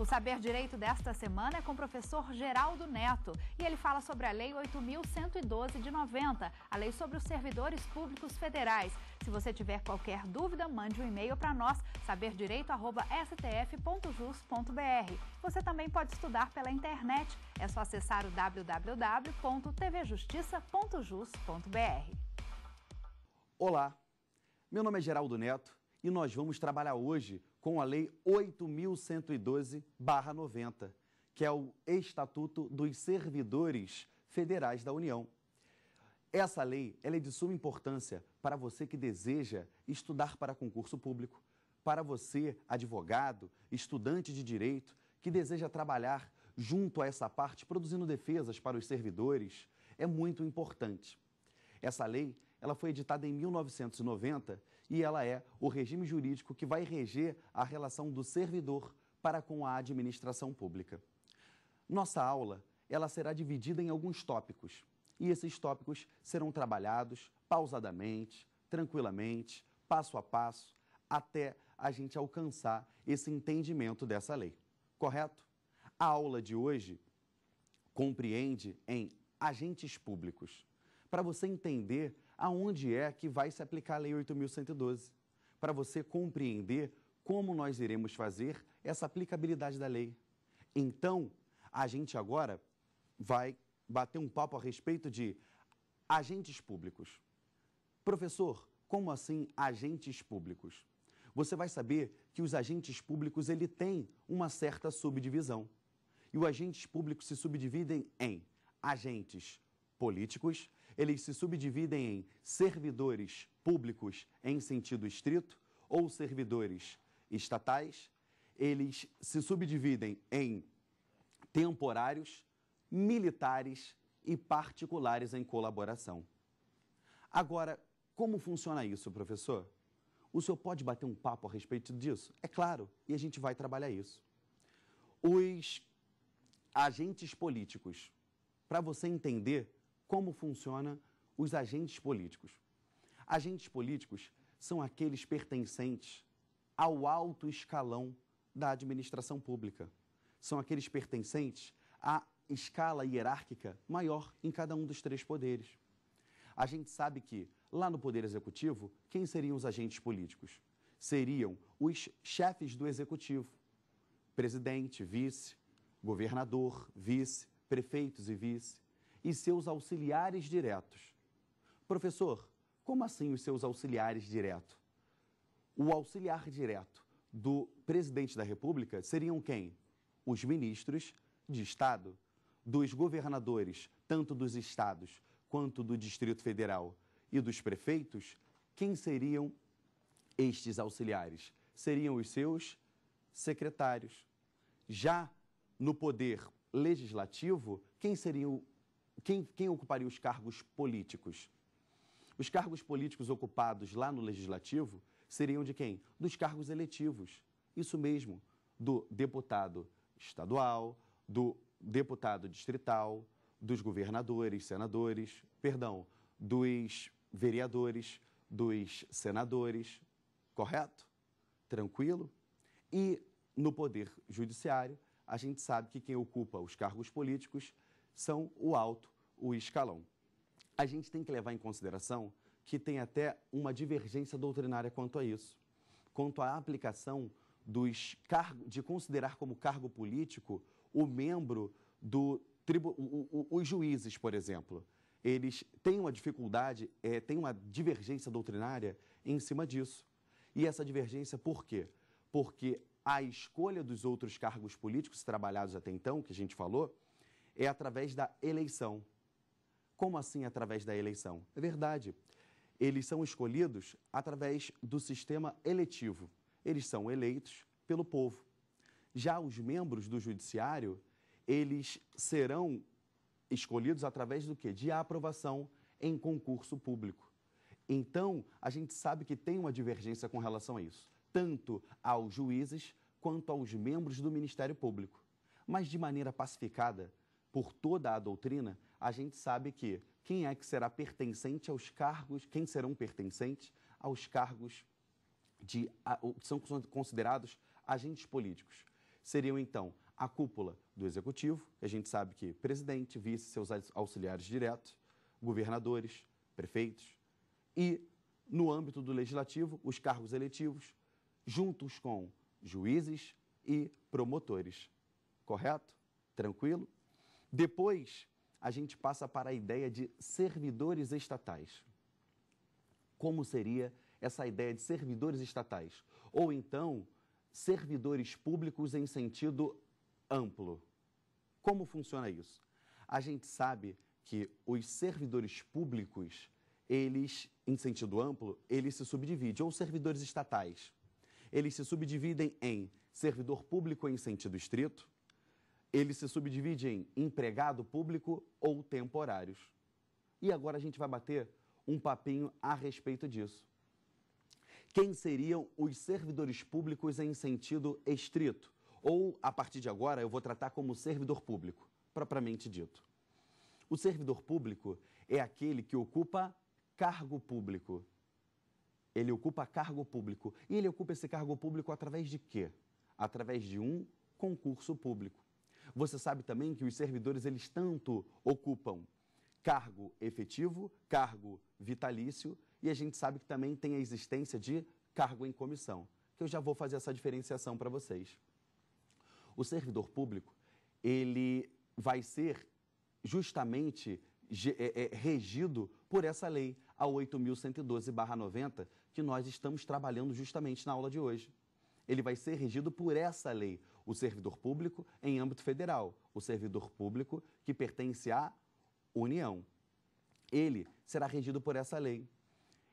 O Saber Direito desta semana é com o professor Geraldo Neto e ele fala sobre a Lei 8.112 de 90, a lei sobre os servidores públicos federais. Se você tiver qualquer dúvida, mande um e-mail para nós, saberdireito.stf.jus.br. Você também pode estudar pela internet. É só acessar o www.tvjustiça.jus.br. Olá, meu nome é Geraldo Neto e nós vamos trabalhar hoje com a Lei 8.112-90, que é o Estatuto dos Servidores Federais da União. Essa lei é de suma importância para você que deseja estudar para concurso público, para você, advogado, estudante de direito, que deseja trabalhar junto a essa parte, produzindo defesas para os servidores, é muito importante. Essa lei ela foi editada em 1990 e ela é o regime jurídico que vai reger a relação do servidor para com a administração pública. Nossa aula ela será dividida em alguns tópicos, e esses tópicos serão trabalhados pausadamente, tranquilamente, passo a passo, até a gente alcançar esse entendimento dessa lei. Correto? A aula de hoje compreende em agentes públicos para você entender aonde é que vai se aplicar a Lei 8.112, para você compreender como nós iremos fazer essa aplicabilidade da lei. Então, a gente agora vai bater um papo a respeito de agentes públicos. Professor, como assim agentes públicos? Você vai saber que os agentes públicos ele tem uma certa subdivisão. E os agentes públicos se subdividem em agentes políticos eles se subdividem em servidores públicos em sentido estrito ou servidores estatais. Eles se subdividem em temporários, militares e particulares em colaboração. Agora, como funciona isso, professor? O senhor pode bater um papo a respeito disso? É claro, e a gente vai trabalhar isso. Os agentes políticos, para você entender como funciona os agentes políticos. Agentes políticos são aqueles pertencentes ao alto escalão da administração pública. São aqueles pertencentes à escala hierárquica maior em cada um dos três poderes. A gente sabe que, lá no Poder Executivo, quem seriam os agentes políticos? Seriam os chefes do Executivo: presidente, vice, governador, vice, prefeitos e vice e seus auxiliares diretos. Professor, como assim os seus auxiliares diretos? O auxiliar direto do presidente da República seriam quem? Os ministros de Estado, dos governadores, tanto dos estados quanto do Distrito Federal, e dos prefeitos, quem seriam estes auxiliares? Seriam os seus secretários. Já no poder legislativo, quem seriam quem, quem ocuparia os cargos políticos? Os cargos políticos ocupados lá no Legislativo seriam de quem? Dos cargos eletivos. Isso mesmo, do deputado estadual, do deputado distrital, dos governadores, senadores, perdão, dos vereadores, dos senadores, correto? Tranquilo? E no Poder Judiciário, a gente sabe que quem ocupa os cargos políticos são o alto o escalão. A gente tem que levar em consideração que tem até uma divergência doutrinária quanto a isso, quanto à aplicação dos cargos, de considerar como cargo político o membro do tribo, os juízes, por exemplo. Eles têm uma dificuldade, é, têm uma divergência doutrinária em cima disso. E essa divergência por quê? Porque a escolha dos outros cargos políticos trabalhados até então, que a gente falou, é através da eleição. Como assim através da eleição? É verdade. Eles são escolhidos através do sistema eletivo. Eles são eleitos pelo povo. Já os membros do judiciário, eles serão escolhidos através do quê? De aprovação em concurso público. Então, a gente sabe que tem uma divergência com relação a isso, tanto aos juízes quanto aos membros do Ministério Público. Mas de maneira pacificada, por toda a doutrina, a gente sabe que quem é que será pertencente aos cargos, quem serão pertencentes aos cargos de, a, que são considerados agentes políticos. Seriam, então, a cúpula do Executivo, a gente sabe que presidente, vice, seus auxiliares diretos, governadores, prefeitos, e, no âmbito do Legislativo, os cargos eletivos, juntos com juízes e promotores. Correto? Tranquilo? Depois, a gente passa para a ideia de servidores estatais. Como seria essa ideia de servidores estatais? Ou então, servidores públicos em sentido amplo. Como funciona isso? A gente sabe que os servidores públicos, eles, em sentido amplo, eles se subdividem, ou servidores estatais. Eles se subdividem em servidor público em sentido estrito, ele se subdivide em empregado público ou temporários. E agora a gente vai bater um papinho a respeito disso. Quem seriam os servidores públicos em sentido estrito? Ou, a partir de agora, eu vou tratar como servidor público, propriamente dito. O servidor público é aquele que ocupa cargo público. Ele ocupa cargo público. E ele ocupa esse cargo público através de quê? Através de um concurso público. Você sabe também que os servidores, eles tanto ocupam cargo efetivo, cargo vitalício, e a gente sabe que também tem a existência de cargo em comissão, que eu já vou fazer essa diferenciação para vocês. O servidor público, ele vai ser justamente é, é, regido por essa lei, a 8.112-90, que nós estamos trabalhando justamente na aula de hoje. Ele vai ser regido por essa lei o servidor público em âmbito federal, o servidor público que pertence à União. Ele será regido por essa lei.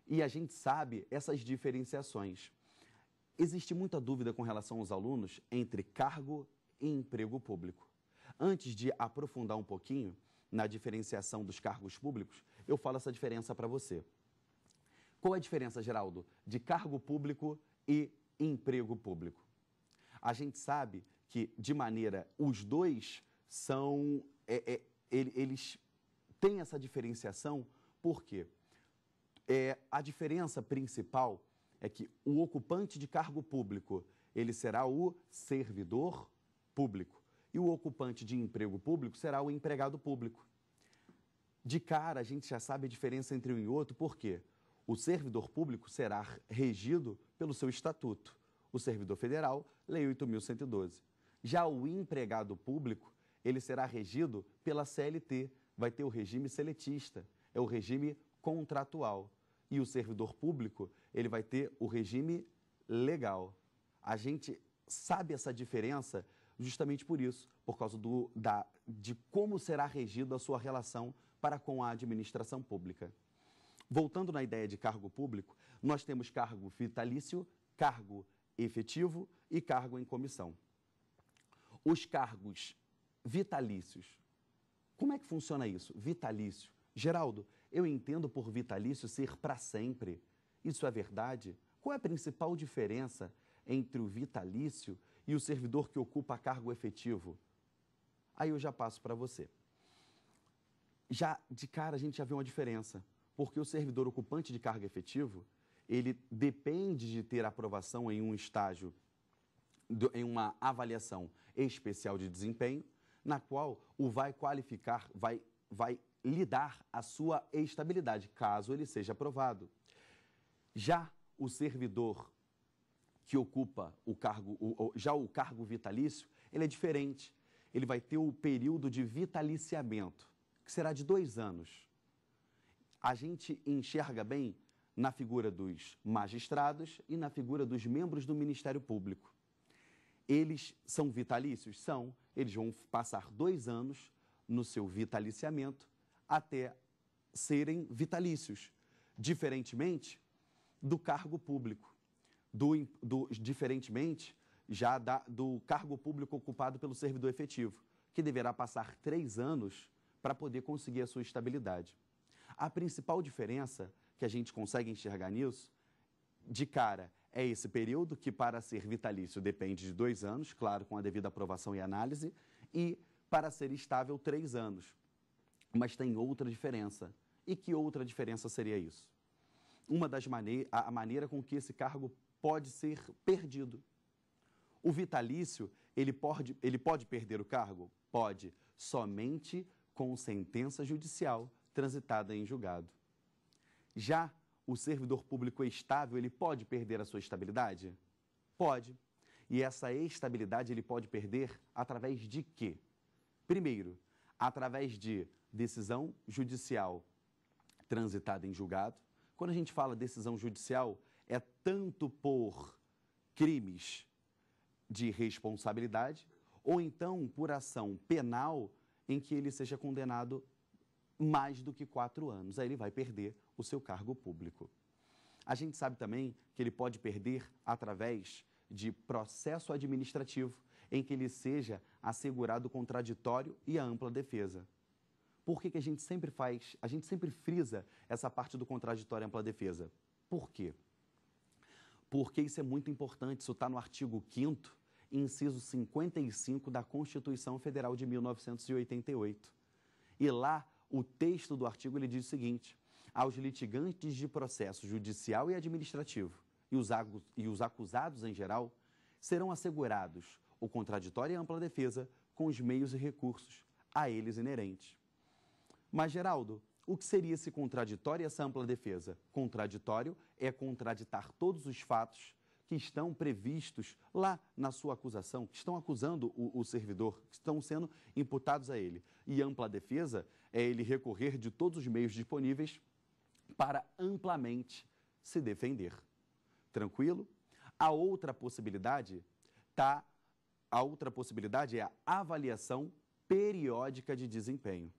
E a gente sabe essas diferenciações. Existe muita dúvida com relação aos alunos entre cargo e emprego público. Antes de aprofundar um pouquinho na diferenciação dos cargos públicos, eu falo essa diferença para você. Qual é a diferença, Geraldo, de cargo público e emprego público? a gente sabe que, de maneira, os dois são. É, é, eles têm essa diferenciação, por quê? É, a diferença principal é que o ocupante de cargo público ele será o servidor público e o ocupante de emprego público será o empregado público. De cara, a gente já sabe a diferença entre um e outro, por quê? O servidor público será regido pelo seu estatuto o servidor federal, Lei 8.112. Já o empregado público, ele será regido pela CLT, vai ter o regime seletista, é o regime contratual. E o servidor público, ele vai ter o regime legal. A gente sabe essa diferença justamente por isso, por causa do, da, de como será regida a sua relação para com a administração pública. Voltando na ideia de cargo público, nós temos cargo vitalício, cargo efetivo e cargo em comissão. Os cargos vitalícios. Como é que funciona isso? Vitalício. Geraldo, eu entendo por vitalício ser para sempre. Isso é verdade? Qual é a principal diferença entre o vitalício e o servidor que ocupa cargo efetivo? Aí eu já passo para você. Já de cara a gente já vê uma diferença, porque o servidor ocupante de cargo efetivo ele depende de ter aprovação em um estágio, em uma avaliação especial de desempenho, na qual o vai qualificar, vai, vai lidar a sua estabilidade, caso ele seja aprovado. Já o servidor que ocupa o cargo, já o cargo vitalício, ele é diferente. Ele vai ter o período de vitaliciamento, que será de dois anos. A gente enxerga bem na figura dos magistrados e na figura dos membros do Ministério Público. Eles são vitalícios? São. Eles vão passar dois anos no seu vitaliciamento até serem vitalícios, diferentemente do cargo público, do, do diferentemente já da, do cargo público ocupado pelo servidor efetivo, que deverá passar três anos para poder conseguir a sua estabilidade. A principal diferença que a gente consegue enxergar nisso, de cara, é esse período que, para ser vitalício, depende de dois anos, claro, com a devida aprovação e análise, e para ser estável, três anos. Mas tem outra diferença. E que outra diferença seria isso? Uma das maneiras, a maneira com que esse cargo pode ser perdido. O vitalício, ele pode, ele pode perder o cargo? Pode, somente com sentença judicial transitada em julgado. Já o servidor público é estável, ele pode perder a sua estabilidade? Pode. E essa estabilidade ele pode perder através de quê? Primeiro, através de decisão judicial transitada em julgado. Quando a gente fala decisão judicial, é tanto por crimes de responsabilidade ou então por ação penal em que ele seja condenado mais do que quatro anos. Aí ele vai perder o seu cargo público. A gente sabe também que ele pode perder através de processo administrativo em que ele seja assegurado contraditório e a ampla defesa. Por que, que a gente sempre faz, a gente sempre frisa essa parte do contraditório e ampla defesa? Por quê? Porque isso é muito importante, isso está no artigo 5 inciso 55 da Constituição Federal de 1988. E lá o texto do artigo ele diz o seguinte: aos litigantes de processo judicial e administrativo e os acusados em geral serão assegurados o contraditório e ampla defesa com os meios e recursos a eles inerentes. Mas, Geraldo, o que seria esse contraditório e essa ampla defesa? Contraditório é contraditar todos os fatos que estão previstos lá na sua acusação, que estão acusando o, o servidor, que estão sendo imputados a ele. E ampla defesa é ele recorrer de todos os meios disponíveis para amplamente se defender. Tranquilo? A outra possibilidade tá a outra possibilidade é a avaliação periódica de desempenho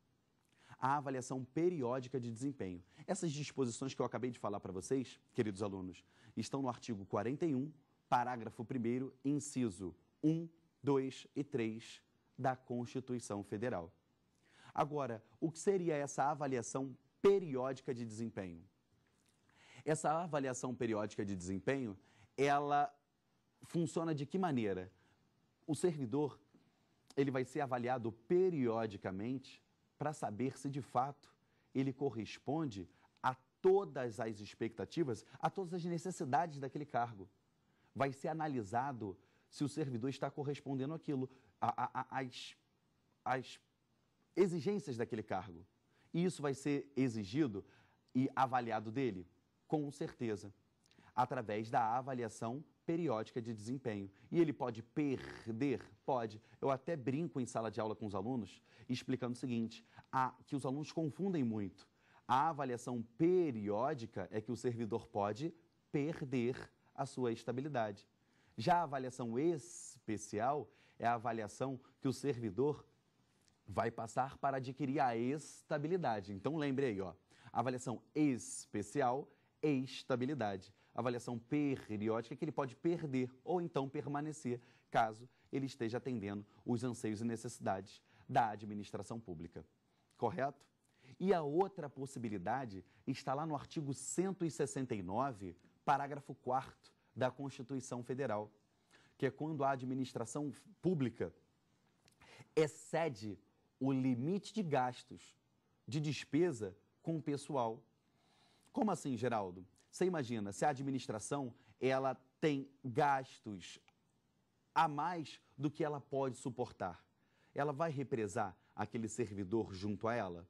a avaliação periódica de desempenho. Essas disposições que eu acabei de falar para vocês, queridos alunos, estão no artigo 41, parágrafo 1, inciso 1, 2 e 3 da Constituição Federal. Agora, o que seria essa avaliação periódica de desempenho? Essa avaliação periódica de desempenho, ela funciona de que maneira? O servidor, ele vai ser avaliado periodicamente para saber se de fato ele corresponde a todas as expectativas, a todas as necessidades daquele cargo. Vai ser analisado se o servidor está correspondendo àquilo, às, às exigências daquele cargo. E isso vai ser exigido e avaliado dele? Com certeza através da avaliação periódica de desempenho. E ele pode perder? Pode. Eu até brinco em sala de aula com os alunos, explicando o seguinte: a, que os alunos confundem muito. A avaliação periódica é que o servidor pode perder a sua estabilidade. Já a avaliação especial é a avaliação que o servidor vai passar para adquirir a estabilidade. Então lembre aí, ó. Avaliação especial, estabilidade avaliação periódica que ele pode perder ou então permanecer, caso ele esteja atendendo os anseios e necessidades da administração pública. Correto? E a outra possibilidade está lá no artigo 169, parágrafo 4 da Constituição Federal, que é quando a administração pública excede o limite de gastos de despesa com o pessoal. Como assim, Geraldo? Você imagina, se a administração ela tem gastos a mais do que ela pode suportar, ela vai represar aquele servidor junto a ela?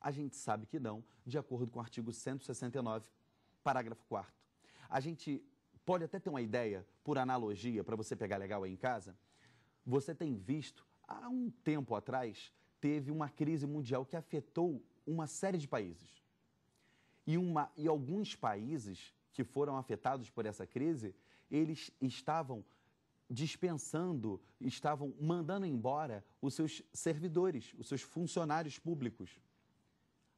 A gente sabe que não, de acordo com o artigo 169, parágrafo 4 A gente pode até ter uma ideia, por analogia, para você pegar legal aí em casa, você tem visto, há um tempo atrás, teve uma crise mundial que afetou uma série de países. E, uma, e alguns países que foram afetados por essa crise, eles estavam dispensando, estavam mandando embora os seus servidores, os seus funcionários públicos.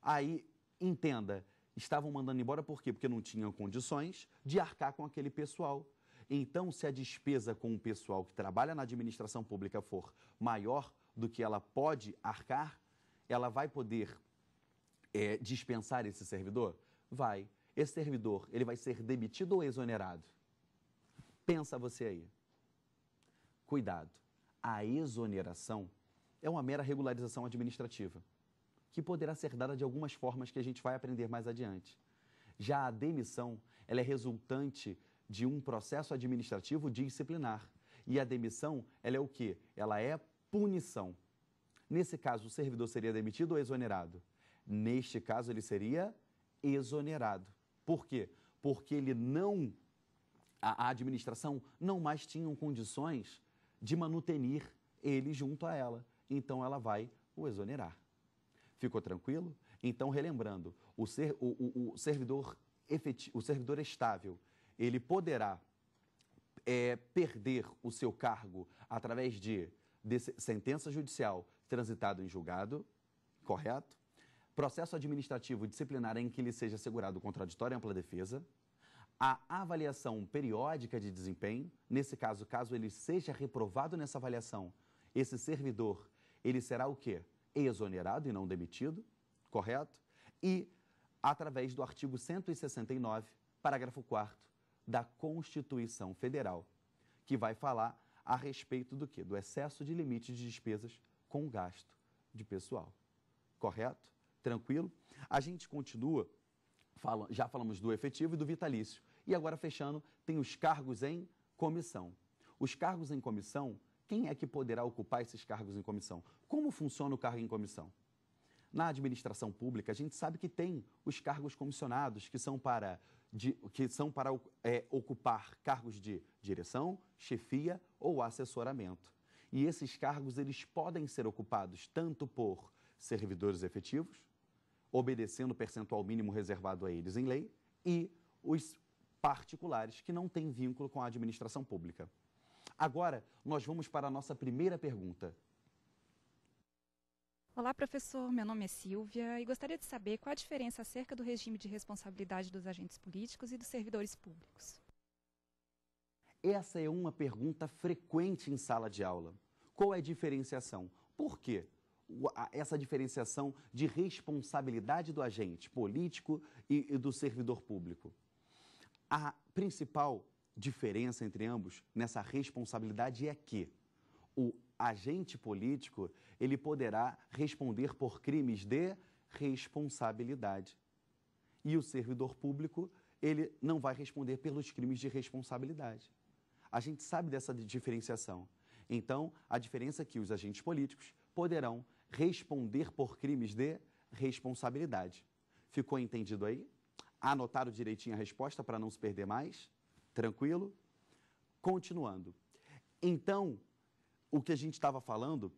Aí, entenda, estavam mandando embora por quê? Porque não tinham condições de arcar com aquele pessoal. Então, se a despesa com o pessoal que trabalha na administração pública for maior do que ela pode arcar, ela vai poder é, dispensar esse servidor? Vai. Esse servidor, ele vai ser demitido ou exonerado? Pensa você aí. Cuidado. A exoneração é uma mera regularização administrativa, que poderá ser dada de algumas formas que a gente vai aprender mais adiante. Já a demissão, ela é resultante de um processo administrativo disciplinar. E a demissão, ela é o quê? Ela é punição. Nesse caso, o servidor seria demitido ou exonerado? Neste caso, ele seria exonerado. Por quê? Porque ele não, a, administração não mais tinham condições de manutenir ele junto a ela. Então ela vai o exonerar. Ficou tranquilo? Então, relembrando, o, ser, o, o, o servidor efetivo, o servidor estável, ele poderá é, perder o seu cargo através de, de sentença judicial transitada em julgado, correto? Processo administrativo disciplinar em que lhe seja assegurado contraditório e ampla defesa. A avaliação periódica de desempenho, nesse caso, caso ele seja reprovado nessa avaliação, esse servidor, ele será o quê? Exonerado e não demitido, correto? E através do artigo 169, parágrafo 4 da Constituição Federal, que vai falar a respeito do quê? Do excesso de limite de despesas com gasto de pessoal, correto? tranquilo? A gente continua, fala, já falamos do efetivo e do vitalício. E agora, fechando, tem os cargos em comissão. Os cargos em comissão, quem é que poderá ocupar esses cargos em comissão? Como funciona o cargo em comissão? Na administração pública, a gente sabe que tem os cargos comissionados, que são para, de, que são para é, ocupar cargos de direção, chefia ou assessoramento. E esses cargos eles podem ser ocupados tanto por servidores efetivos, obedecendo o percentual mínimo reservado a eles em lei, e os particulares que não têm vínculo com a administração pública. Agora, nós vamos para a nossa primeira pergunta. Olá, professor. Meu nome é Silvia e gostaria de saber qual a diferença acerca do regime de responsabilidade dos agentes políticos e dos servidores públicos. Essa é uma pergunta frequente em sala de aula. Qual é a diferenciação? Por quê? essa diferenciação de responsabilidade do agente político e, e do servidor público. A principal diferença entre ambos nessa responsabilidade é que o agente político ele poderá responder por crimes de responsabilidade e o servidor público ele não vai responder pelos crimes de responsabilidade. A gente sabe dessa diferenciação. Então, a diferença é que os agentes políticos poderão responder por crimes de responsabilidade. Ficou entendido aí? Anotaram direitinho a resposta para não se perder mais? Tranquilo? Continuando. Então, o que a gente estava falando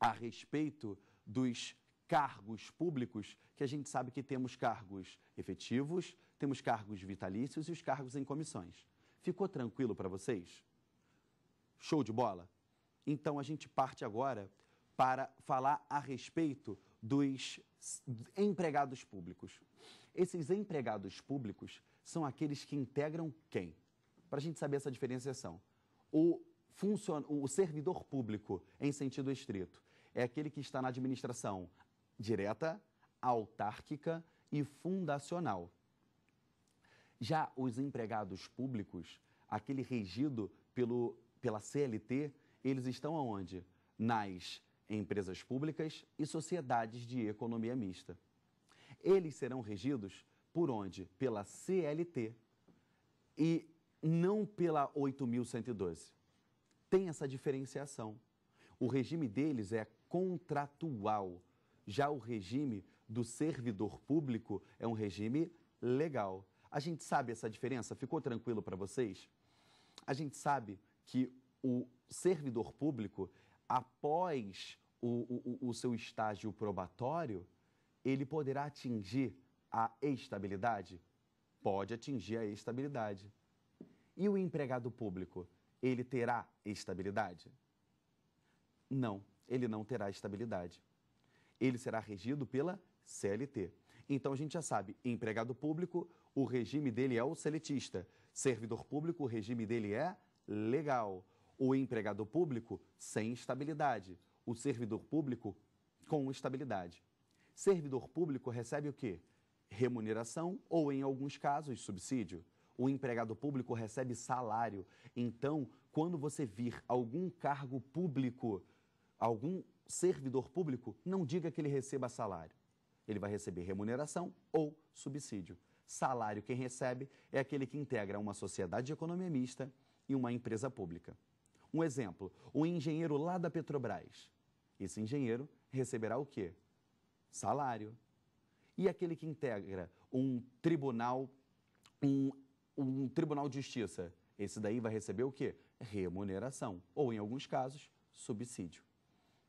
a respeito dos cargos públicos, que a gente sabe que temos cargos efetivos, temos cargos vitalícios e os cargos em comissões. Ficou tranquilo para vocês? Show de bola? Então a gente parte agora para falar a respeito dos empregados públicos. Esses empregados públicos são aqueles que integram quem? Para a gente saber essa diferenciação. O, funcion... o servidor público, em sentido estrito, é aquele que está na administração direta, autárquica e fundacional. Já os empregados públicos, aquele regido pelo, pela CLT, eles estão aonde? Nas empresas públicas e sociedades de economia mista. Eles serão regidos por onde? Pela CLT e não pela 8.112. Tem essa diferenciação. O regime deles é contratual. Já o regime do servidor público é um regime legal. A gente sabe essa diferença? Ficou tranquilo para vocês? A gente sabe que o servidor público após o, o, o seu estágio probatório, ele poderá atingir a estabilidade? Pode atingir a estabilidade. E o empregado público, ele terá estabilidade? Não, ele não terá estabilidade. Ele será regido pela CLT. Então a gente já sabe, empregado público, o regime dele é o seletista. Servidor público, o regime dele é legal. O empregado público sem estabilidade, o servidor público com estabilidade. Servidor público recebe o quê? Remuneração ou, em alguns casos, subsídio. O empregado público recebe salário. Então, quando você vir algum cargo público, algum servidor público, não diga que ele receba salário. Ele vai receber remuneração ou subsídio. Salário quem recebe é aquele que integra uma sociedade de economia mista e uma empresa pública. Um exemplo, um engenheiro lá da Petrobras. Esse engenheiro receberá o quê? Salário. E aquele que integra um tribunal, um, um tribunal de justiça, esse daí vai receber o quê? Remuneração, ou em alguns casos, subsídio.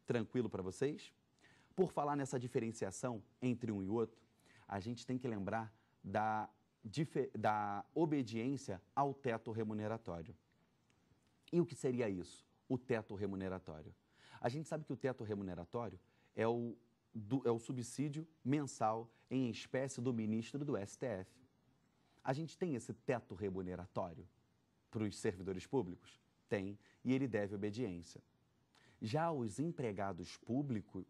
Tranquilo para vocês? Por falar nessa diferenciação entre um e outro, a gente tem que lembrar da, da obediência ao teto remuneratório. E o que seria isso? O teto remuneratório. A gente sabe que o teto remuneratório é o, do, é o subsídio mensal em espécie do ministro do STF. A gente tem esse teto remuneratório para os servidores públicos? Tem, e ele deve obediência. Já os empregados públicos,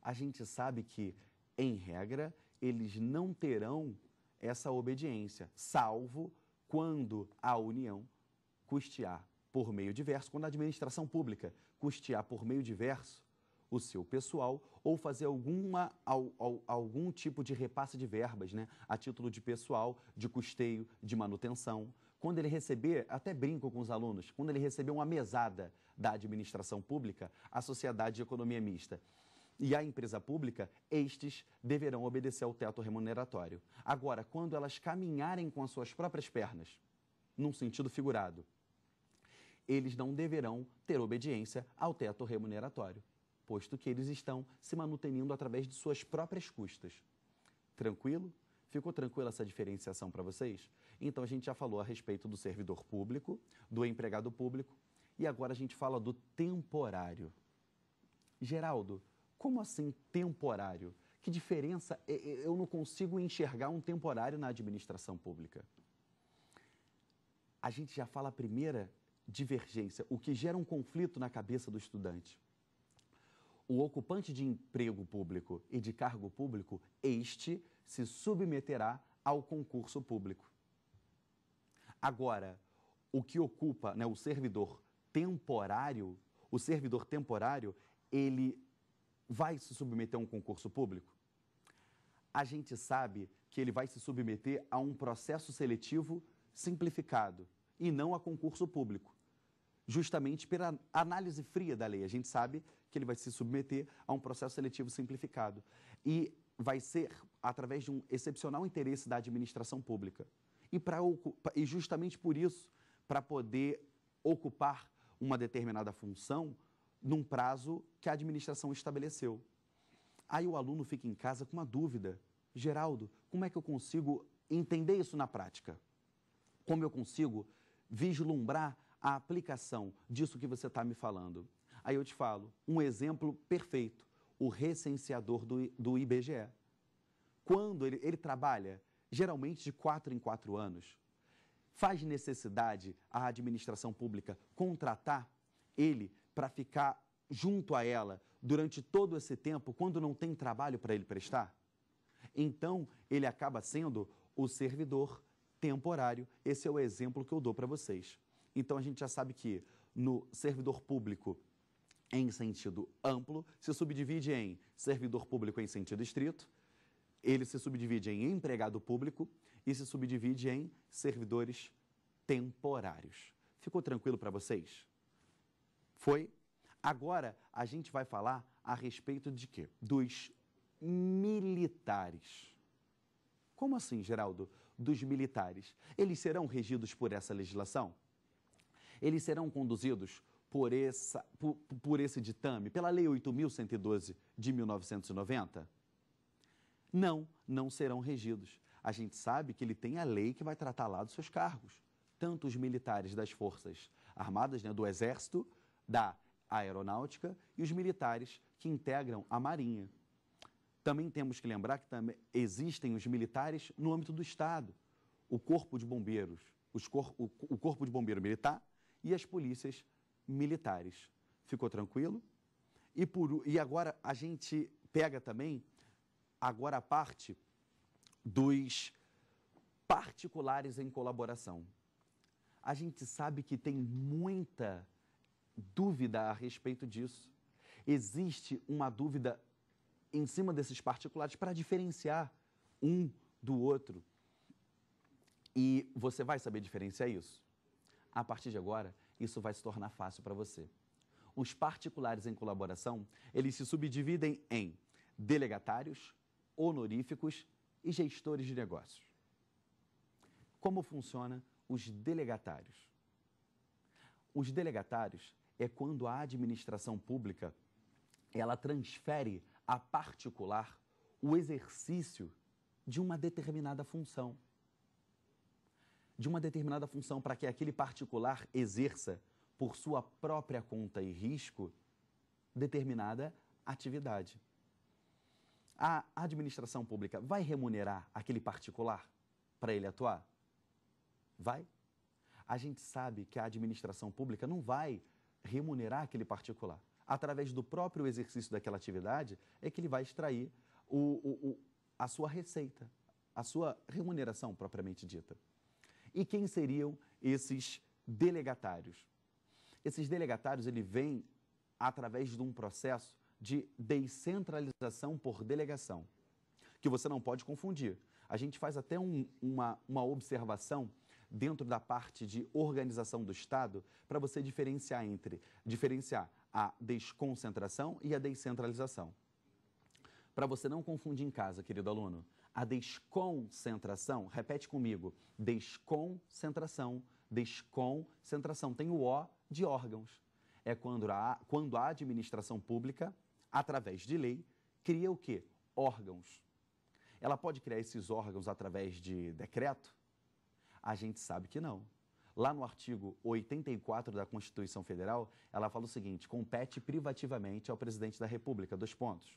a gente sabe que, em regra, eles não terão essa obediência, salvo quando a União custear por meio diverso quando a administração pública custear por meio diverso o seu pessoal ou fazer alguma, algum tipo de repasse de verbas, né, a título de pessoal, de custeio, de manutenção. Quando ele receber, até brinco com os alunos, quando ele receber uma mesada da administração pública, a sociedade de economia mista e a empresa pública, estes deverão obedecer ao teto remuneratório. Agora, quando elas caminharem com as suas próprias pernas, num sentido figurado, eles não deverão ter obediência ao teto remuneratório, posto que eles estão se manutendo através de suas próprias custas. Tranquilo? Ficou tranquila essa diferenciação para vocês? Então a gente já falou a respeito do servidor público, do empregado público e agora a gente fala do temporário. Geraldo, como assim temporário? Que diferença? Eu não consigo enxergar um temporário na administração pública. A gente já fala a primeira divergência, o que gera um conflito na cabeça do estudante. O ocupante de emprego público e de cargo público, este se submeterá ao concurso público. Agora, o que ocupa né, o servidor temporário, o servidor temporário, ele vai se submeter a um concurso público? A gente sabe que ele vai se submeter a um processo seletivo simplificado e não a concurso público justamente pela análise fria da lei. A gente sabe que ele vai se submeter a um processo seletivo simplificado e vai ser através de um excepcional interesse da administração pública. E, pra, e justamente por isso, para poder ocupar uma determinada função num prazo que a administração estabeleceu. Aí o aluno fica em casa com uma dúvida. Geraldo, como é que eu consigo entender isso na prática? Como eu consigo vislumbrar a aplicação disso que você está me falando? Aí eu te falo, um exemplo perfeito, o recenseador do, do IBGE. Quando ele, ele trabalha, geralmente de quatro em quatro anos, faz necessidade a administração pública contratar ele para ficar junto a ela durante todo esse tempo, quando não tem trabalho para ele prestar? Então, ele acaba sendo o servidor temporário. Esse é o exemplo que eu dou para vocês. Então a gente já sabe que no servidor público em sentido amplo se subdivide em servidor público em sentido estrito, ele se subdivide em empregado público e se subdivide em servidores temporários. Ficou tranquilo para vocês? Foi? Agora a gente vai falar a respeito de quê? Dos militares. Como assim, Geraldo? Dos militares. Eles serão regidos por essa legislação? eles serão conduzidos por, essa, por, por esse ditame, pela Lei 8.112 de 1990? Não, não serão regidos. A gente sabe que ele tem a lei que vai tratar lá dos seus cargos. Tanto os militares das Forças Armadas, né, do Exército, da Aeronáutica e os militares que integram a Marinha. Também temos que lembrar que também existem os militares no âmbito do Estado. O Corpo de Bombeiros, cor, o, o Corpo de Bombeiro Militar e as polícias militares. Ficou tranquilo? E, por, e agora a gente pega também agora a parte dos particulares em colaboração. A gente sabe que tem muita dúvida a respeito disso. Existe uma dúvida em cima desses particulares para diferenciar um do outro. E você vai saber diferenciar isso. A partir de agora, isso vai se tornar fácil para você. Os particulares em colaboração, eles se subdividem em delegatários, honoríficos e gestores de negócios. Como funciona os delegatários? Os delegatários é quando a administração pública ela transfere a particular o exercício de uma determinada função de uma determinada função para que aquele particular exerça, por sua própria conta e risco, determinada atividade. A administração pública vai remunerar aquele particular para ele atuar? Vai. A gente sabe que a administração pública não vai remunerar aquele particular. Através do próprio exercício daquela atividade é que ele vai extrair o, o, o, a sua receita, a sua remuneração propriamente dita. E quem seriam esses delegatários? Esses delegatários ele vem através de um processo de descentralização por delegação, que você não pode confundir. A gente faz até um, uma, uma observação dentro da parte de organização do Estado para você diferenciar entre diferenciar a desconcentração e a descentralização. Para você não confundir em casa, querido aluno, a desconcentração, repete comigo, desconcentração, desconcentração, tem o O de órgãos. É quando a, quando a administração pública, através de lei, cria o quê? Órgãos. Ela pode criar esses órgãos através de decreto? A gente sabe que não. Lá no artigo 84 da Constituição Federal, ela fala o seguinte: compete privativamente ao presidente da República. Dois pontos.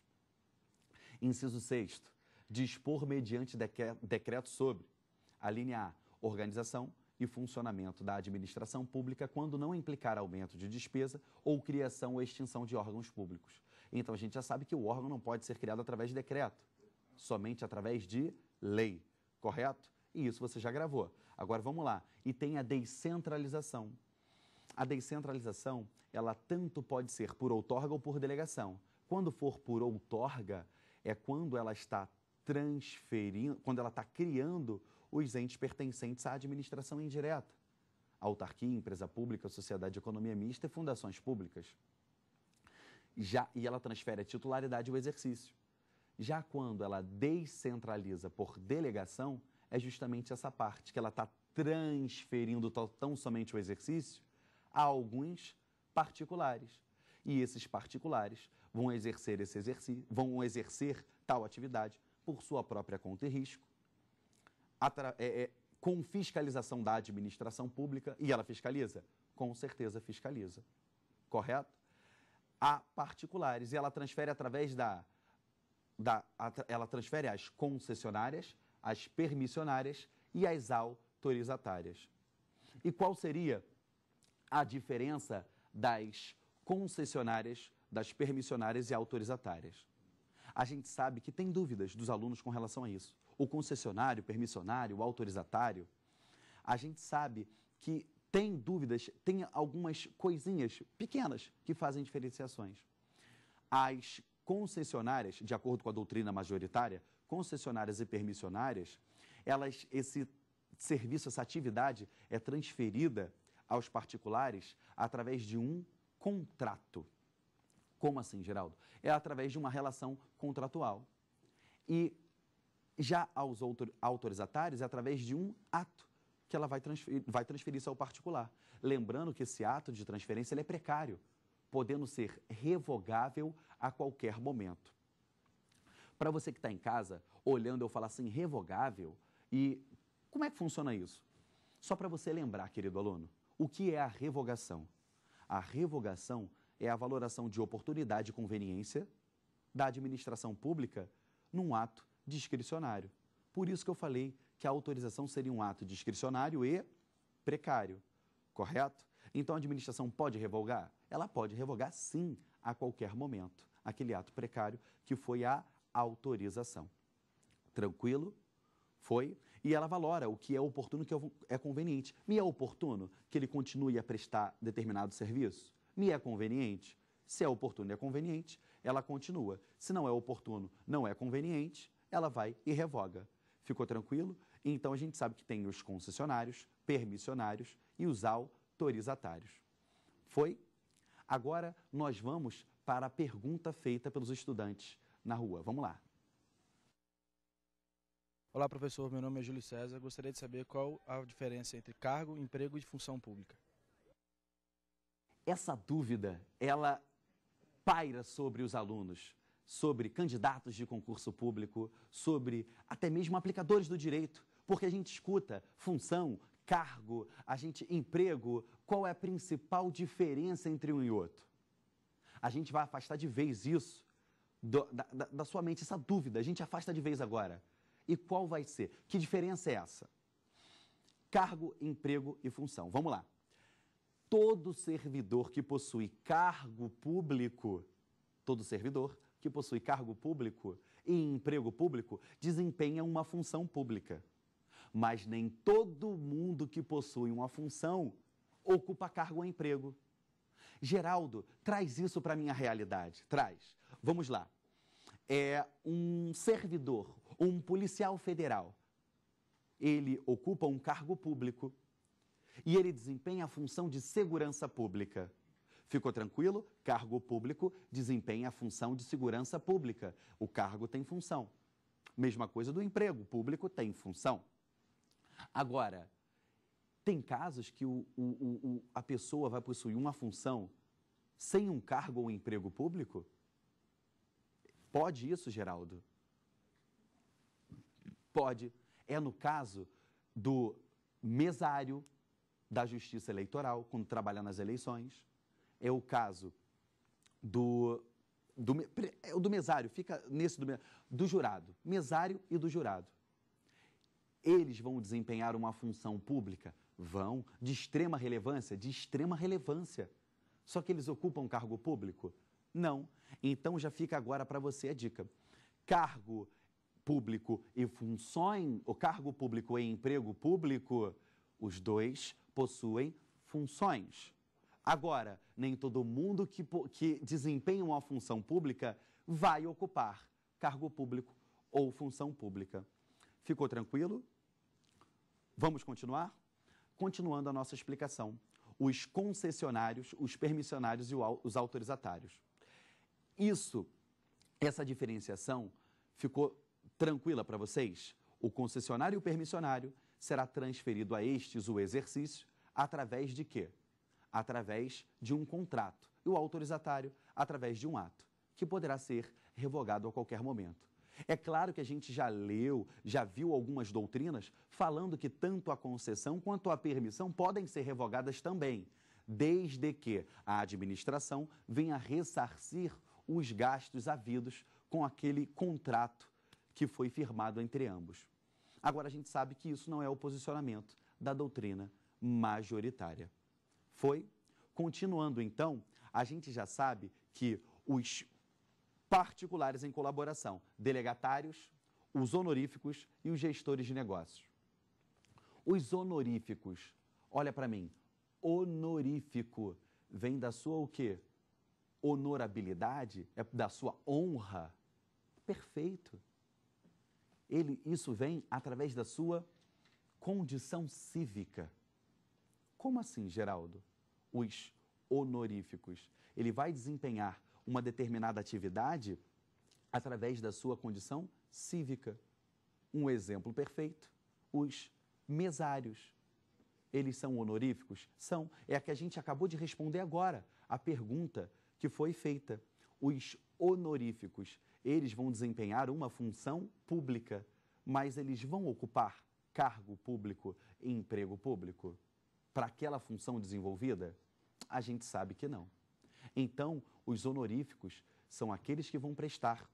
Inciso 6 dispor mediante decreto sobre a linha A, organização e funcionamento da administração pública quando não implicar aumento de despesa ou criação ou extinção de órgãos públicos. Então a gente já sabe que o órgão não pode ser criado através de decreto, somente através de lei, correto? E isso você já gravou. Agora vamos lá. E tem a descentralização. A descentralização, ela tanto pode ser por outorga ou por delegação. Quando for por outorga, é quando ela está transferindo, quando ela está criando os entes pertencentes à administração indireta, autarquia, empresa pública, sociedade de economia mista e fundações públicas. Já, e ela transfere a titularidade o exercício. Já quando ela descentraliza por delegação, é justamente essa parte, que ela está transferindo tão somente o exercício a alguns particulares. E esses particulares vão exercer esse exercício, vão exercer tal atividade por sua própria conta e risco, é, é, com fiscalização da administração pública, e ela fiscaliza? Com certeza fiscaliza, correto? A particulares, e ela transfere através da, da a, ela transfere às concessionárias, às permissionárias e às autorizatárias. E qual seria a diferença das concessionárias, das permissionárias e autorizatárias? a gente sabe que tem dúvidas dos alunos com relação a isso. O concessionário, o permissionário, o autorizatário, a gente sabe que tem dúvidas, tem algumas coisinhas pequenas que fazem diferenciações. As concessionárias, de acordo com a doutrina majoritária, concessionárias e permissionárias, elas esse serviço, essa atividade é transferida aos particulares através de um contrato. Como assim, Geraldo? É através de uma relação contratual. E já aos autor, autorizatários, é através de um ato que ela vai transferir, vai transferir isso ao particular. Lembrando que esse ato de transferência ele é precário, podendo ser revogável a qualquer momento. Para você que está em casa, olhando eu falar assim, revogável, e como é que funciona isso? Só para você lembrar, querido aluno, o que é a revogação? A revogação é a valoração de oportunidade e conveniência da administração pública num ato discricionário. Por isso que eu falei que a autorização seria um ato discricionário e precário, correto? Então a administração pode revogar? Ela pode revogar sim, a qualquer momento, aquele ato precário que foi a autorização. Tranquilo? Foi? E ela valora o que é oportuno, o que é conveniente. Me é oportuno que ele continue a prestar determinado serviço? me é conveniente? Se é oportuno e é conveniente, ela continua. Se não é oportuno, não é conveniente, ela vai e revoga. Ficou tranquilo? Então a gente sabe que tem os concessionários, permissionários e os autorizatários. Foi? Agora nós vamos para a pergunta feita pelos estudantes na rua. Vamos lá. Olá, professor. Meu nome é Júlio César. Gostaria de saber qual a diferença entre cargo, emprego e função pública. Essa dúvida, ela paira sobre os alunos, sobre candidatos de concurso público, sobre até mesmo aplicadores do direito, porque a gente escuta função, cargo, a gente emprego, qual é a principal diferença entre um e outro? A gente vai afastar de vez isso do, da, da, da sua mente, essa dúvida, a gente afasta de vez agora. E qual vai ser? Que diferença é essa? Cargo, emprego e função. Vamos lá todo servidor que possui cargo público, todo servidor que possui cargo público e emprego público desempenha uma função pública. Mas nem todo mundo que possui uma função ocupa cargo ou emprego. Geraldo, traz isso para a minha realidade. Traz. Vamos lá. É um servidor, um policial federal. Ele ocupa um cargo público e ele desempenha a função de segurança pública. Ficou tranquilo? Cargo público desempenha a função de segurança pública. O cargo tem função. Mesma coisa do emprego, público tem função. Agora, tem casos que o, o, o, a pessoa vai possuir uma função sem um cargo ou emprego público? Pode isso, Geraldo? Pode. É no caso do mesário, da Justiça Eleitoral, quando trabalha nas eleições. É o caso do, do, é do mesário, fica nesse do, do jurado. Mesário e do jurado. Eles vão desempenhar uma função pública? Vão. De extrema relevância? De extrema relevância. Só que eles ocupam cargo público? Não. Então já fica agora para você a dica. Cargo público e funções, o cargo público e emprego público, os dois possuem funções. Agora, nem todo mundo que, que desempenha uma função pública vai ocupar cargo público ou função pública. Ficou tranquilo? Vamos continuar? Continuando a nossa explicação. Os concessionários, os permissionários e os autorizatários. Isso, essa diferenciação ficou tranquila para vocês? O concessionário e o permissionário será transferido a estes o exercício Através de quê? Através de um contrato. E o autorizatário, através de um ato, que poderá ser revogado a qualquer momento. É claro que a gente já leu, já viu algumas doutrinas falando que tanto a concessão quanto a permissão podem ser revogadas também, desde que a administração venha ressarcir os gastos havidos com aquele contrato que foi firmado entre ambos. Agora, a gente sabe que isso não é o posicionamento da doutrina majoritária. Foi? Continuando então, a gente já sabe que os particulares em colaboração, delegatários, os honoríficos e os gestores de negócios. Os honoríficos, olha para mim, honorífico vem da sua o quê? Honorabilidade, é da sua honra. Perfeito. Ele isso vem através da sua condição cívica. Como assim, Geraldo? Os honoríficos. Ele vai desempenhar uma determinada atividade através da sua condição cívica. Um exemplo perfeito: os mesários. Eles são honoríficos? São. É a que a gente acabou de responder agora, a pergunta que foi feita. Os honoríficos, eles vão desempenhar uma função pública, mas eles vão ocupar cargo público e emprego público? para aquela função desenvolvida? A gente sabe que não. Então, os honoríficos são aqueles que vão prestar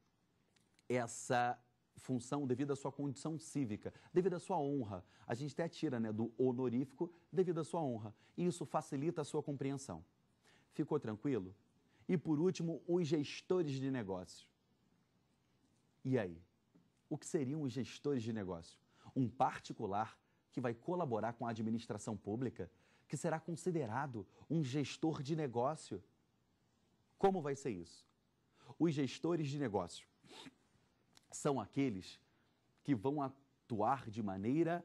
essa função devido à sua condição cívica, devido à sua honra. A gente até tira né, do honorífico devido à sua honra. E isso facilita a sua compreensão. Ficou tranquilo? E por último, os gestores de negócio. E aí? O que seriam os gestores de negócio? Um particular que vai colaborar com a administração pública, que será considerado um gestor de negócio. Como vai ser isso? Os gestores de negócio são aqueles que vão atuar de maneira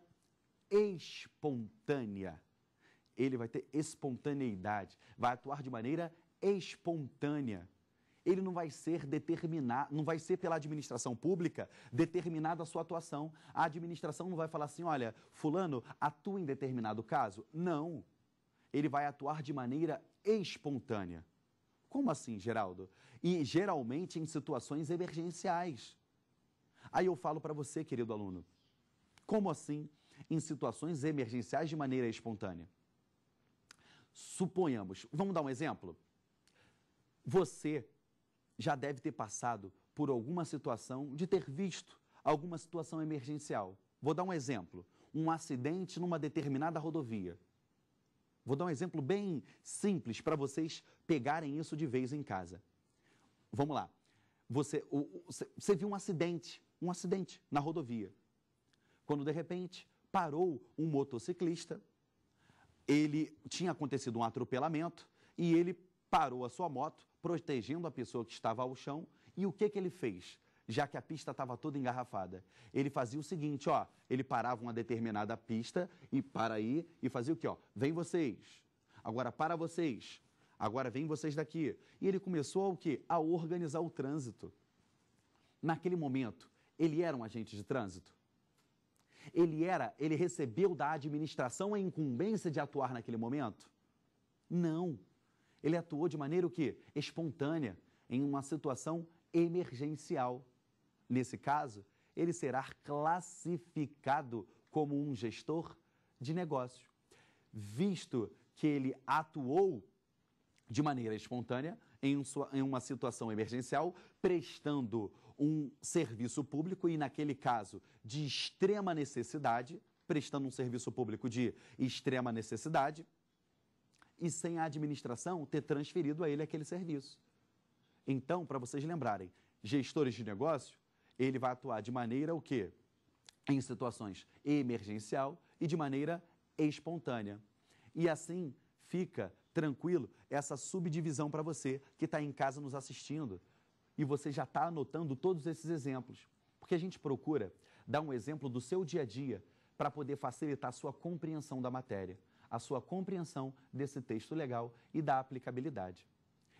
espontânea. Ele vai ter espontaneidade, vai atuar de maneira espontânea ele não vai ser determinar, não vai ser pela administração pública determinada a sua atuação. A administração não vai falar assim, olha, fulano, atua em determinado caso. Não. Ele vai atuar de maneira espontânea. Como assim, Geraldo? E geralmente em situações emergenciais. Aí eu falo para você, querido aluno, como assim em situações emergenciais de maneira espontânea? Suponhamos, vamos dar um exemplo. Você já deve ter passado por alguma situação, de ter visto alguma situação emergencial. Vou dar um exemplo: um acidente numa determinada rodovia. Vou dar um exemplo bem simples para vocês pegarem isso de vez em casa. Vamos lá. Você, você viu um acidente, um acidente na rodovia. Quando de repente parou um motociclista, ele tinha acontecido um atropelamento e ele parou a sua moto, protegendo a pessoa que estava ao chão. E o que, que ele fez? Já que a pista estava toda engarrafada. Ele fazia o seguinte, ó, ele parava uma determinada pista e para aí e fazia o quê, ó? Vem vocês. Agora para vocês. Agora vem vocês daqui. E ele começou o quê? A organizar o trânsito. Naquele momento, ele era um agente de trânsito. Ele era, ele recebeu da administração a incumbência de atuar naquele momento? Não. Ele atuou de maneira o quê? Espontânea, em uma situação emergencial. Nesse caso, ele será classificado como um gestor de negócio, visto que ele atuou de maneira espontânea em, uma situação emergencial, prestando um serviço público e, naquele caso, de extrema necessidade, prestando um serviço público de extrema necessidade, e sem a administração ter transferido a ele aquele serviço. Então, para vocês lembrarem, gestores de negócio, ele vai atuar de maneira o quê? Em situações emergencial e de maneira espontânea. E assim fica tranquilo essa subdivisão para você que está em casa nos assistindo e você já está anotando todos esses exemplos. Porque a gente procura dar um exemplo do seu dia a dia para poder facilitar a sua compreensão da matéria a sua compreensão desse texto legal e da aplicabilidade.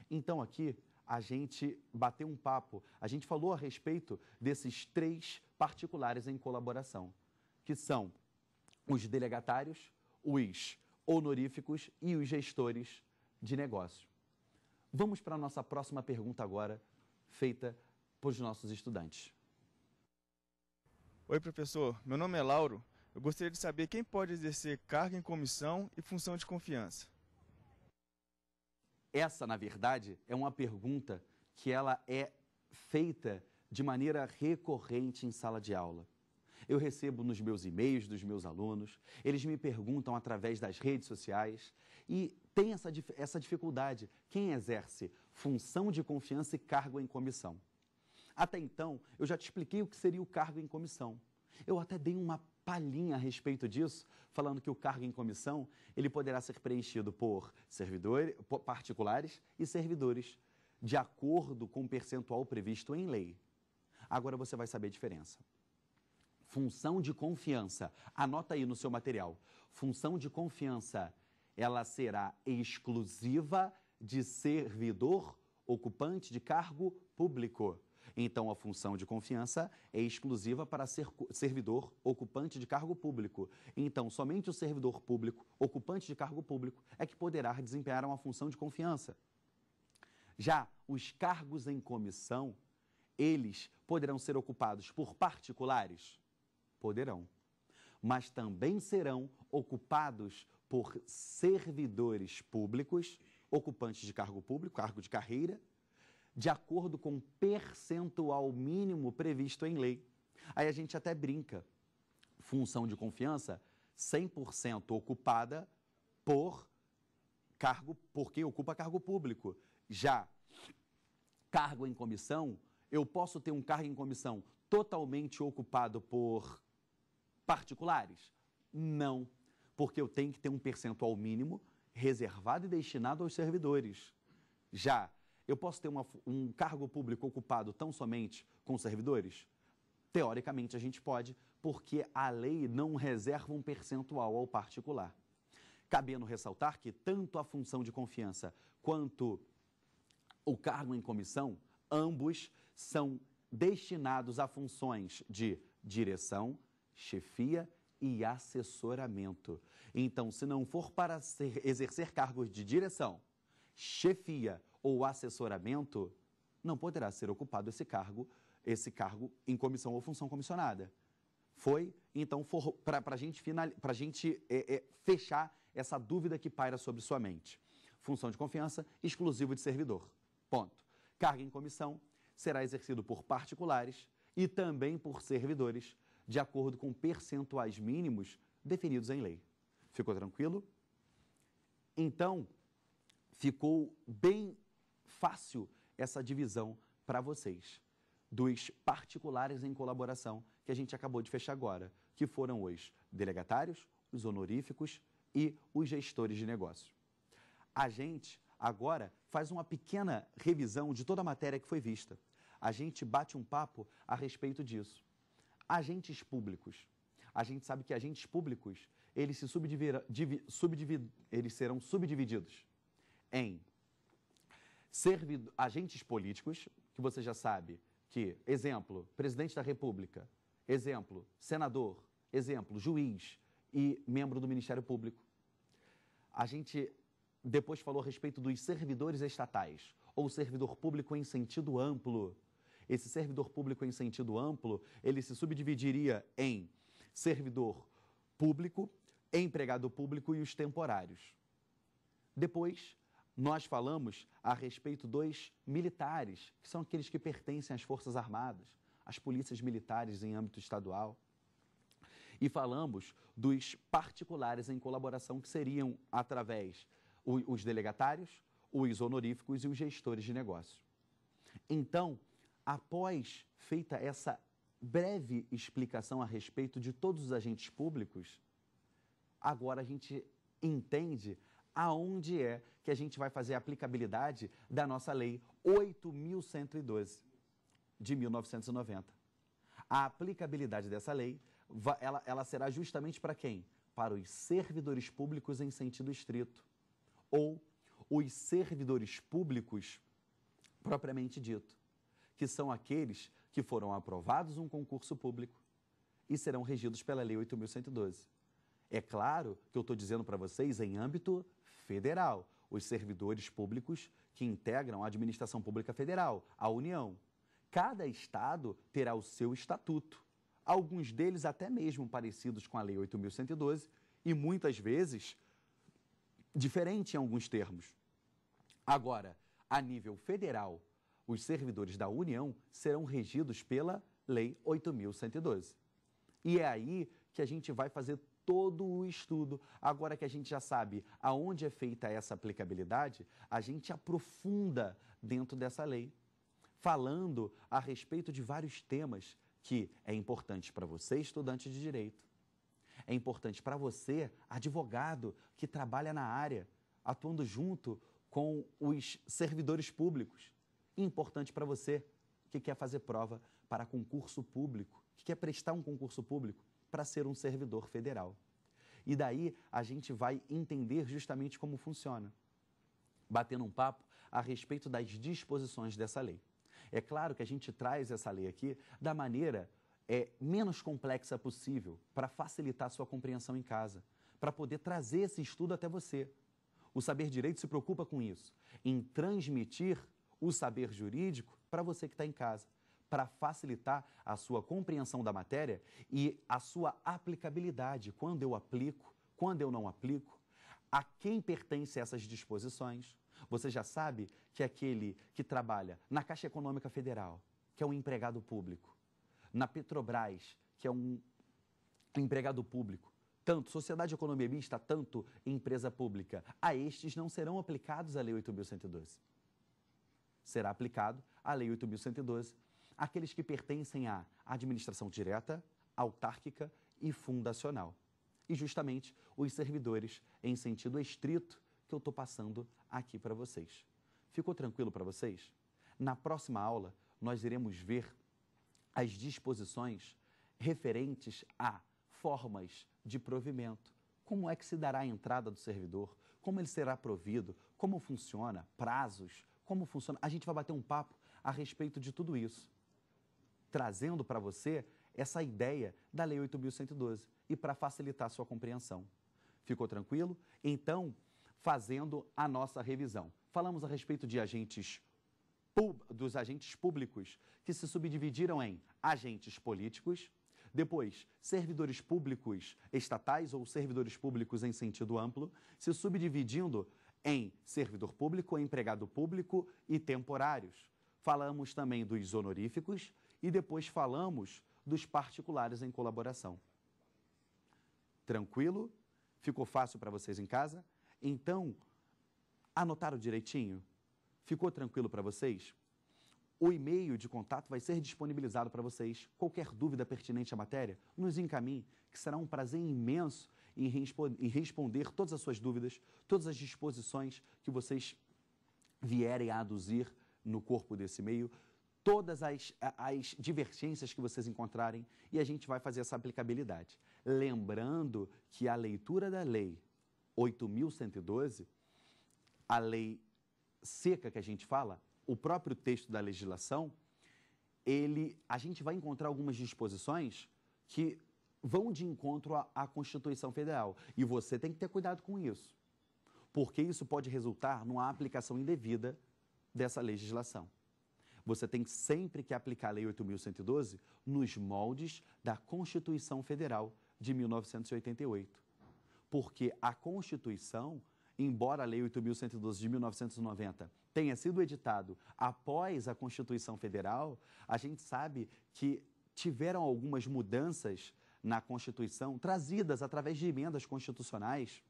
Então, aqui, a gente bateu um papo, a gente falou a respeito desses três particulares em colaboração, que são os delegatários, os honoríficos e os gestores de negócio. Vamos para a nossa próxima pergunta agora, feita para os nossos estudantes. Oi, professor. Meu nome é Lauro eu gostaria de saber quem pode exercer cargo em comissão e função de confiança. Essa, na verdade, é uma pergunta que ela é feita de maneira recorrente em sala de aula. Eu recebo nos meus e-mails dos meus alunos, eles me perguntam através das redes sociais e tem essa, essa dificuldade. Quem exerce função de confiança e cargo em comissão? Até então, eu já te expliquei o que seria o cargo em comissão. Eu até dei uma palhinha a respeito disso, falando que o cargo em comissão ele poderá ser preenchido por servidores particulares e servidores, de acordo com o percentual previsto em lei. Agora você vai saber a diferença. Função de confiança, anota aí no seu material. Função de confiança, ela será exclusiva de servidor ocupante de cargo público. Então, a função de confiança é exclusiva para servidor ocupante de cargo público. Então, somente o servidor público, ocupante de cargo público, é que poderá desempenhar uma função de confiança. Já os cargos em comissão, eles poderão ser ocupados por particulares? Poderão. Mas também serão ocupados por servidores públicos, ocupantes de cargo público, cargo de carreira, de acordo com o percentual mínimo previsto em lei. Aí a gente até brinca. Função de confiança 100% ocupada por cargo por quem ocupa cargo público. Já cargo em comissão, eu posso ter um cargo em comissão totalmente ocupado por particulares? Não, porque eu tenho que ter um percentual mínimo reservado e destinado aos servidores. Já eu posso ter uma, um cargo público ocupado tão somente com servidores? Teoricamente, a gente pode, porque a lei não reserva um percentual ao particular. Cabendo ressaltar que tanto a função de confiança quanto o cargo em comissão, ambos são destinados a funções de direção, chefia e assessoramento. Então, se não for para exercer cargos de direção, chefia ou assessoramento, não poderá ser ocupado esse cargo, esse cargo em comissão ou função comissionada. Foi, então, para a gente, final, gente é, é, fechar essa dúvida que paira sobre sua mente. Função de confiança, exclusivo de servidor. Ponto. Cargo em comissão será exercido por particulares e também por servidores, de acordo com percentuais mínimos definidos em lei. Ficou tranquilo? Então, ficou bem fácil essa divisão para vocês dos particulares em colaboração que a gente acabou de fechar agora, que foram os delegatários, os honoríficos e os gestores de negócio. A gente agora faz uma pequena revisão de toda a matéria que foi vista. A gente bate um papo a respeito disso. Agentes públicos. A gente sabe que agentes públicos, eles, se div, eles serão subdivididos em Servido, agentes políticos, que você já sabe que, exemplo, presidente da República, exemplo, senador, exemplo, juiz e membro do Ministério Público. A gente depois falou a respeito dos servidores estatais, ou servidor público em sentido amplo. Esse servidor público em sentido amplo, ele se subdividiria em servidor público, empregado público e os temporários. Depois, nós falamos a respeito dos militares, que são aqueles que pertencem às Forças Armadas, às polícias militares em âmbito estadual. E falamos dos particulares em colaboração, que seriam através os delegatários, os honoríficos e os gestores de negócio. Então, após feita essa breve explicação a respeito de todos os agentes públicos, agora a gente entende aonde é que a gente vai fazer a aplicabilidade da nossa lei 8112 de 1990. A aplicabilidade dessa lei, ela, ela será justamente para quem? Para os servidores públicos em sentido estrito, ou os servidores públicos propriamente dito, que são aqueles que foram aprovados um concurso público e serão regidos pela Lei 8.112. É claro que eu estou dizendo para vocês em âmbito federal, os servidores públicos que integram a administração pública federal, a União. Cada estado terá o seu estatuto, alguns deles até mesmo parecidos com a Lei 8.112 e muitas vezes diferente em alguns termos. Agora, a nível federal, os servidores da União serão regidos pela Lei 8.112. E é aí que a gente vai fazer todo o estudo. Agora que a gente já sabe aonde é feita essa aplicabilidade, a gente aprofunda dentro dessa lei, falando a respeito de vários temas que é importante para você, estudante de direito. É importante para você, advogado que trabalha na área, atuando junto com os servidores públicos. Importante para você que quer fazer prova para concurso público, que quer prestar um concurso público para ser um servidor federal. E daí a gente vai entender justamente como funciona, batendo um papo a respeito das disposições dessa lei. É claro que a gente traz essa lei aqui da maneira é, menos complexa possível para facilitar a sua compreensão em casa, para poder trazer esse estudo até você. O saber direito se preocupa com isso, em transmitir o saber jurídico para você que está em casa para facilitar a sua compreensão da matéria e a sua aplicabilidade. Quando eu aplico, quando eu não aplico, a quem pertencem essas disposições. Você já sabe que é aquele que trabalha na Caixa Econômica Federal, que é um empregado público, na Petrobras, que é um empregado público, tanto sociedade economia mista, tanto empresa pública, a estes não serão aplicados a Lei 8.112. Será aplicado a Lei 8.112 aqueles que pertencem à administração direta, autárquica e fundacional. E justamente os servidores em sentido estrito que eu estou passando aqui para vocês. Ficou tranquilo para vocês? Na próxima aula, nós iremos ver as disposições referentes a formas de provimento. Como é que se dará a entrada do servidor? Como ele será provido? Como funciona? Prazos? Como funciona? A gente vai bater um papo a respeito de tudo isso trazendo para você essa ideia da Lei 8.112 e para facilitar a sua compreensão. Ficou tranquilo? Então, fazendo a nossa revisão. Falamos a respeito de agentes dos agentes públicos que se subdividiram em agentes políticos, depois, servidores públicos estatais ou servidores públicos em sentido amplo, se subdividindo em servidor público, empregado público e temporários. Falamos também dos honoríficos, e depois falamos dos particulares em colaboração. Tranquilo? Ficou fácil para vocês em casa? Então, anotaram direitinho? Ficou tranquilo para vocês? O e-mail de contato vai ser disponibilizado para vocês. Qualquer dúvida pertinente à matéria, nos encaminhe, que será um prazer imenso em, responder todas as suas dúvidas, todas as disposições que vocês vierem a aduzir no corpo desse e-mail todas as, as divergências que vocês encontrarem e a gente vai fazer essa aplicabilidade. Lembrando que a leitura da lei 8.112, a lei seca que a gente fala, o próprio texto da legislação, ele, a gente vai encontrar algumas disposições que vão de encontro à, à Constituição Federal. E você tem que ter cuidado com isso, porque isso pode resultar numa aplicação indevida dessa legislação você tem sempre que aplicar a Lei 8.112 nos moldes da Constituição Federal de 1988. Porque a Constituição, embora a Lei 8.112 de 1990 tenha sido editado após a Constituição Federal, a gente sabe que tiveram algumas mudanças na Constituição trazidas através de emendas constitucionais,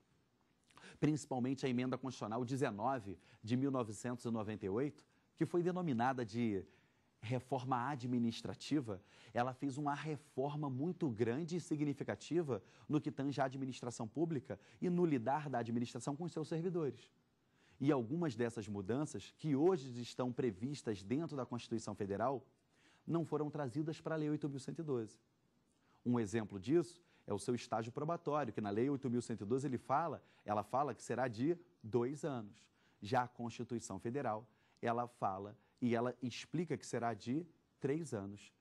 principalmente a emenda constitucional 19 de 1998, que foi denominada de reforma administrativa, ela fez uma reforma muito grande e significativa no que tange à administração pública e no lidar da administração com seus servidores. E algumas dessas mudanças, que hoje estão previstas dentro da Constituição Federal, não foram trazidas para a Lei 8.112. Um exemplo disso é o seu estágio probatório, que na Lei 8.112 ele fala, ela fala que será de dois anos. Já a Constituição Federal ela fala e ela explica que será de três anos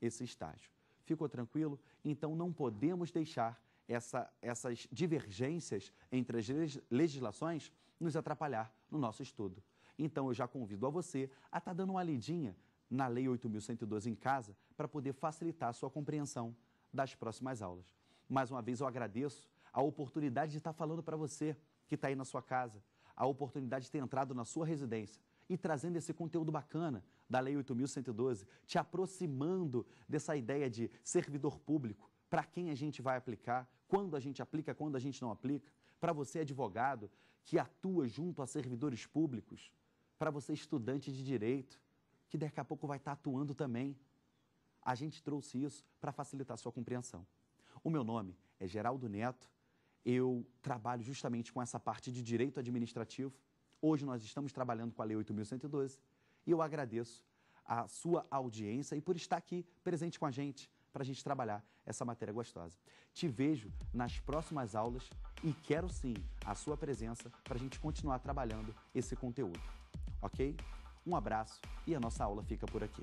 esse estágio. Ficou tranquilo? Então não podemos deixar essa, essas divergências entre as legislações nos atrapalhar no nosso estudo. Então eu já convido a você a estar tá dando uma lidinha na Lei 8.112 em casa para poder facilitar a sua compreensão das próximas aulas. Mais uma vez eu agradeço a oportunidade de estar tá falando para você que está aí na sua casa, a oportunidade de ter entrado na sua residência e trazendo esse conteúdo bacana da Lei 8.112, te aproximando dessa ideia de servidor público, para quem a gente vai aplicar, quando a gente aplica, quando a gente não aplica, para você advogado que atua junto a servidores públicos, para você estudante de direito, que daqui a pouco vai estar tá atuando também. A gente trouxe isso para facilitar a sua compreensão. O meu nome é Geraldo Neto, eu trabalho justamente com essa parte de direito administrativo Hoje nós estamos trabalhando com a Lei 8.112 e eu agradeço a sua audiência e por estar aqui presente com a gente para a gente trabalhar essa matéria gostosa. Te vejo nas próximas aulas e quero sim a sua presença para a gente continuar trabalhando esse conteúdo, ok? Um abraço e a nossa aula fica por aqui.